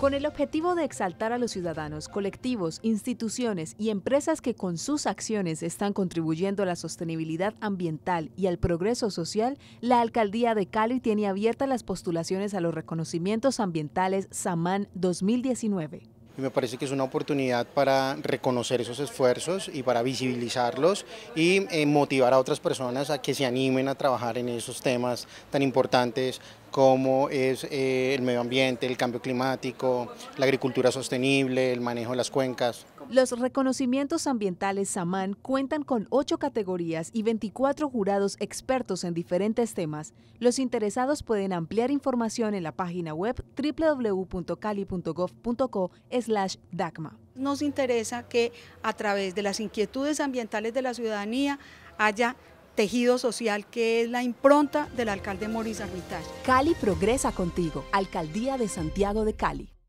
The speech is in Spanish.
Con el objetivo de exaltar a los ciudadanos, colectivos, instituciones y empresas que con sus acciones están contribuyendo a la sostenibilidad ambiental y al progreso social, la Alcaldía de Cali tiene abiertas las postulaciones a los reconocimientos ambientales SAMAN 2019 me parece que es una oportunidad para reconocer esos esfuerzos y para visibilizarlos y eh, motivar a otras personas a que se animen a trabajar en esos temas tan importantes como es eh, el medio ambiente, el cambio climático, la agricultura sostenible, el manejo de las cuencas. Los reconocimientos ambientales Saman cuentan con ocho categorías y 24 jurados expertos en diferentes temas. Los interesados pueden ampliar información en la página web www.cali.gov.co Nos interesa que a través de las inquietudes ambientales de la ciudadanía haya tejido social que es la impronta del alcalde Maurice Armitage. Cali progresa contigo, Alcaldía de Santiago de Cali.